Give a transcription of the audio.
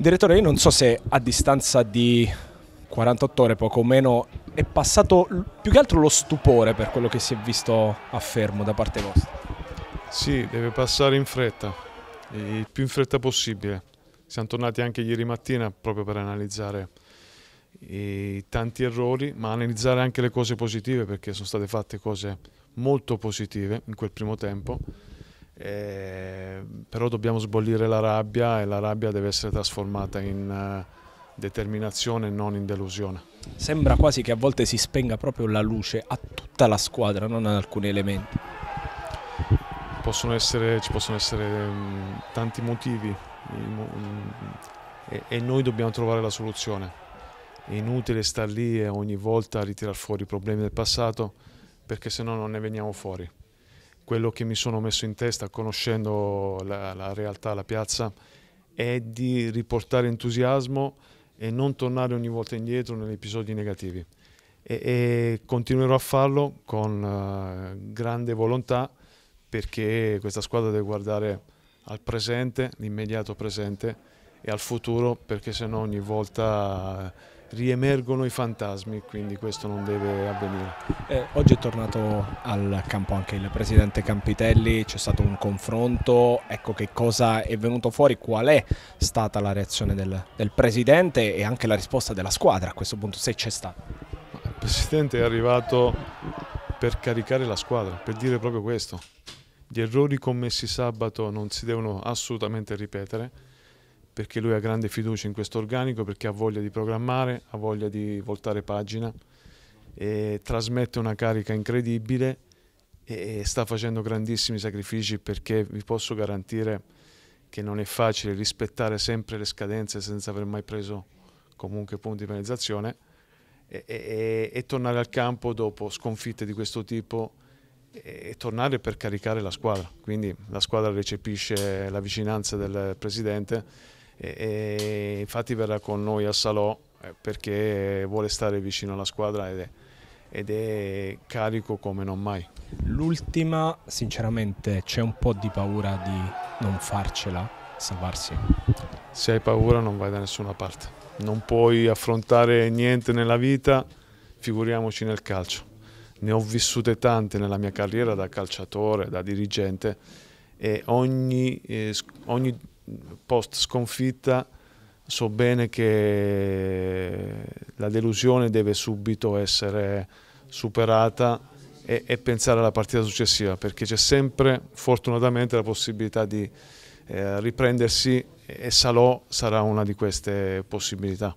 Direttore, io non so se a distanza di 48 ore poco o meno è passato più che altro lo stupore per quello che si è visto a Fermo da parte vostra. Sì, deve passare in fretta, il più in fretta possibile. Siamo tornati anche ieri mattina proprio per analizzare i tanti errori, ma analizzare anche le cose positive perché sono state fatte cose molto positive in quel primo tempo eh, però dobbiamo sbollire la rabbia e la rabbia deve essere trasformata in eh, determinazione e non in delusione. Sembra quasi che a volte si spenga proprio la luce a tutta la squadra, non ad alcuni elementi. Possono essere, ci possono essere um, tanti motivi um, e, e noi dobbiamo trovare la soluzione. È inutile star lì e ogni volta ritirare fuori i problemi del passato perché se no non ne veniamo fuori quello che mi sono messo in testa conoscendo la, la realtà, la piazza, è di riportare entusiasmo e non tornare ogni volta indietro negli episodi negativi. E, e continuerò a farlo con uh, grande volontà perché questa squadra deve guardare al presente, l'immediato presente e al futuro perché sennò ogni volta... Uh, riemergono i fantasmi, quindi questo non deve avvenire. Eh, oggi è tornato al campo anche il presidente Campitelli, c'è stato un confronto, ecco che cosa è venuto fuori, qual è stata la reazione del, del presidente e anche la risposta della squadra a questo punto, se c'è stata. Il presidente è arrivato per caricare la squadra, per dire proprio questo. Gli errori commessi sabato non si devono assolutamente ripetere perché lui ha grande fiducia in questo organico, perché ha voglia di programmare, ha voglia di voltare pagina, e trasmette una carica incredibile e sta facendo grandissimi sacrifici perché vi posso garantire che non è facile rispettare sempre le scadenze senza aver mai preso comunque punti di penalizzazione e, e, e tornare al campo dopo sconfitte di questo tipo e tornare per caricare la squadra. Quindi la squadra recepisce la vicinanza del presidente e, e infatti verrà con noi al Salò eh, perché vuole stare vicino alla squadra ed è, ed è carico come non mai. L'ultima, sinceramente, c'è un po' di paura di non farcela, salvarsi. Se hai paura non vai da nessuna parte, non puoi affrontare niente nella vita, figuriamoci nel calcio. Ne ho vissute tante nella mia carriera da calciatore, da dirigente e ogni, eh, ogni post sconfitta so bene che la delusione deve subito essere superata e, e pensare alla partita successiva perché c'è sempre fortunatamente la possibilità di eh, riprendersi e Salò sarà una di queste possibilità.